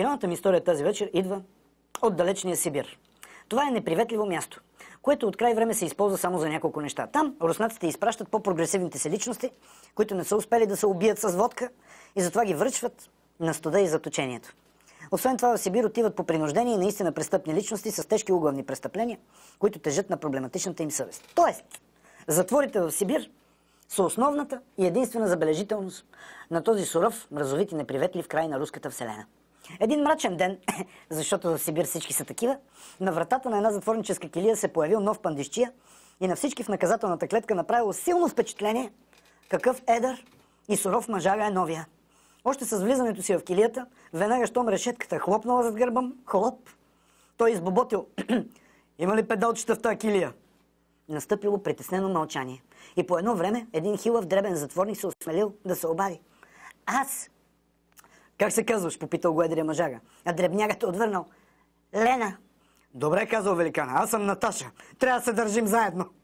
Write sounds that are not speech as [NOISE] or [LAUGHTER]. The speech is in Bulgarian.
Финалната ми история тази вечер идва от далечния Сибир. Това е неприветливо място, което от край време се използва само за няколко неща. Там руснаците изпращат по-прогресивните си личности, които не са успели да се убият с водка и затова ги връчват на студа и заточението. Освен това в Сибир отиват по принуждение и наистина престъпни личности с тежки углавни престъпления, които тежат на проблематичната им съвест. Тоест, затворите в Сибир са основната и единствена забележителност на този суров, мразовит и неприветлив край на руската вселена. Един мрачен ден, [COUGHS] защото в Сибир всички са такива, на вратата на една затворническа килия се появил нов пандишчия и на всички в наказателната клетка направило силно впечатление какъв едър и суров мъжага е новия. Още с влизането си в килията, веднага щом решетката е хлопнала зад гърбам, хлоп, той избоботил. [COUGHS] Има ли педалчета в тази килия? Настъпило притеснено мълчание. И по едно време един хилав дребен затворник се осмелил да се обади. Аз как се казваш? Попитал го едрия мъжага. А дребнягата отвърнал. Лена. Добре, казал великана. Аз съм Наташа. Трябва да се държим заедно.